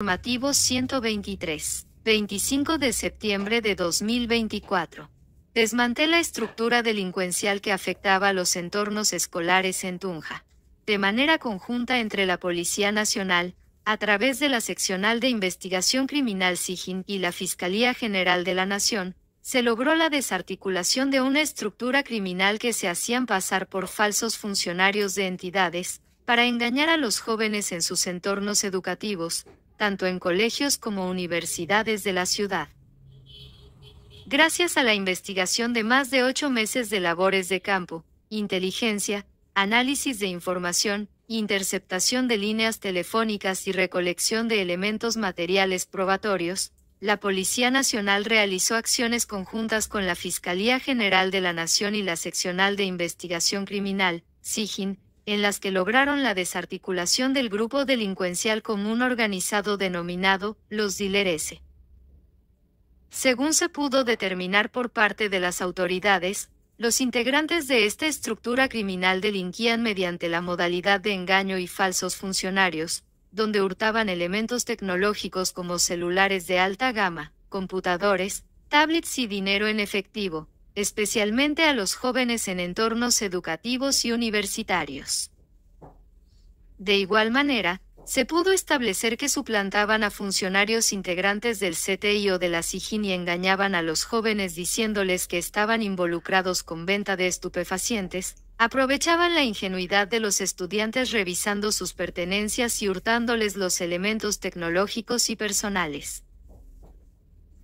Normativo 123. 25 de septiembre de 2024. la estructura delincuencial que afectaba a los entornos escolares en Tunja. De manera conjunta entre la Policía Nacional, a través de la Seccional de Investigación Criminal SIGIN y la Fiscalía General de la Nación, se logró la desarticulación de una estructura criminal que se hacían pasar por falsos funcionarios de entidades, para engañar a los jóvenes en sus entornos educativos, tanto en colegios como universidades de la ciudad. Gracias a la investigación de más de ocho meses de labores de campo, inteligencia, análisis de información, interceptación de líneas telefónicas y recolección de elementos materiales probatorios, la Policía Nacional realizó acciones conjuntas con la Fiscalía General de la Nación y la Seccional de Investigación Criminal, SIGIN, en las que lograron la desarticulación del grupo delincuencial común organizado denominado los Dileres. Según se pudo determinar por parte de las autoridades, los integrantes de esta estructura criminal delinquían mediante la modalidad de engaño y falsos funcionarios, donde hurtaban elementos tecnológicos como celulares de alta gama, computadores, tablets y dinero en efectivo, especialmente a los jóvenes en entornos educativos y universitarios. De igual manera, se pudo establecer que suplantaban a funcionarios integrantes del CTI o de la SIGIN y engañaban a los jóvenes diciéndoles que estaban involucrados con venta de estupefacientes, aprovechaban la ingenuidad de los estudiantes revisando sus pertenencias y hurtándoles los elementos tecnológicos y personales.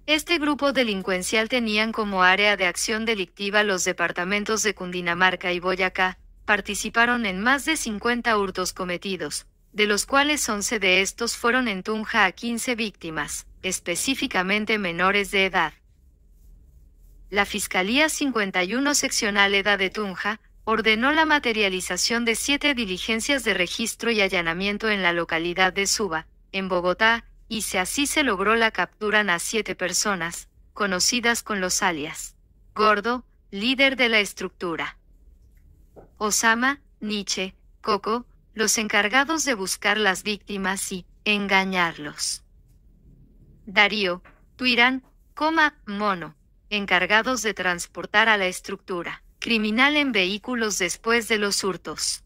Este grupo delincuencial tenían como área de acción delictiva los departamentos de Cundinamarca y Boyacá, participaron en más de 50 hurtos cometidos, de los cuales 11 de estos fueron en Tunja a 15 víctimas, específicamente menores de edad. La Fiscalía 51 Seccional Edad de Tunja, ordenó la materialización de siete diligencias de registro y allanamiento en la localidad de Suba, en Bogotá, y si así se logró la captura a siete personas, conocidas con los alias. Gordo, líder de la estructura. Osama, Nietzsche, Coco, los encargados de buscar las víctimas y engañarlos. Darío, Tuirán, coma, mono, encargados de transportar a la estructura criminal en vehículos después de los hurtos.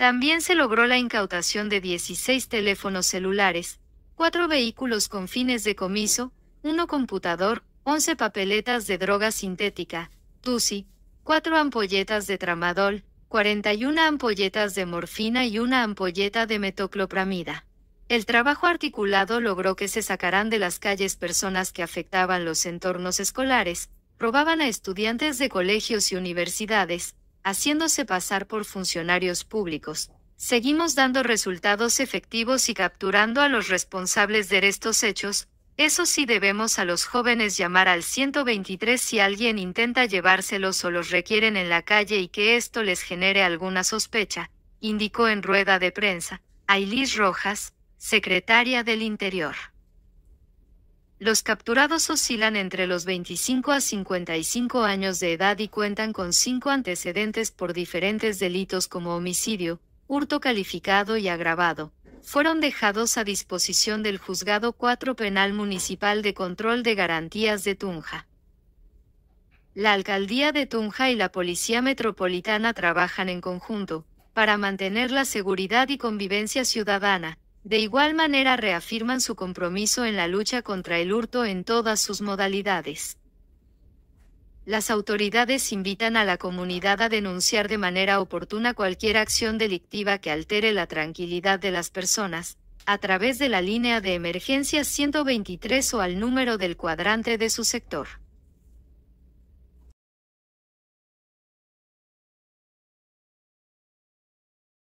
También se logró la incautación de 16 teléfonos celulares, 4 vehículos con fines de comiso, 1 computador, 11 papeletas de droga sintética, TUSI, 4 ampolletas de tramadol, 41 ampolletas de morfina y una ampolleta de metoclopramida. El trabajo articulado logró que se sacaran de las calles personas que afectaban los entornos escolares, robaban a estudiantes de colegios y universidades, haciéndose pasar por funcionarios públicos, seguimos dando resultados efectivos y capturando a los responsables de estos hechos, eso sí debemos a los jóvenes llamar al 123 si alguien intenta llevárselos o los requieren en la calle y que esto les genere alguna sospecha, indicó en rueda de prensa, Ailis Rojas, secretaria del Interior. Los capturados oscilan entre los 25 a 55 años de edad y cuentan con cinco antecedentes por diferentes delitos como homicidio, hurto calificado y agravado. Fueron dejados a disposición del Juzgado 4 Penal Municipal de Control de Garantías de Tunja. La Alcaldía de Tunja y la Policía Metropolitana trabajan en conjunto, para mantener la seguridad y convivencia ciudadana, de igual manera reafirman su compromiso en la lucha contra el hurto en todas sus modalidades. Las autoridades invitan a la comunidad a denunciar de manera oportuna cualquier acción delictiva que altere la tranquilidad de las personas, a través de la línea de emergencia 123 o al número del cuadrante de su sector.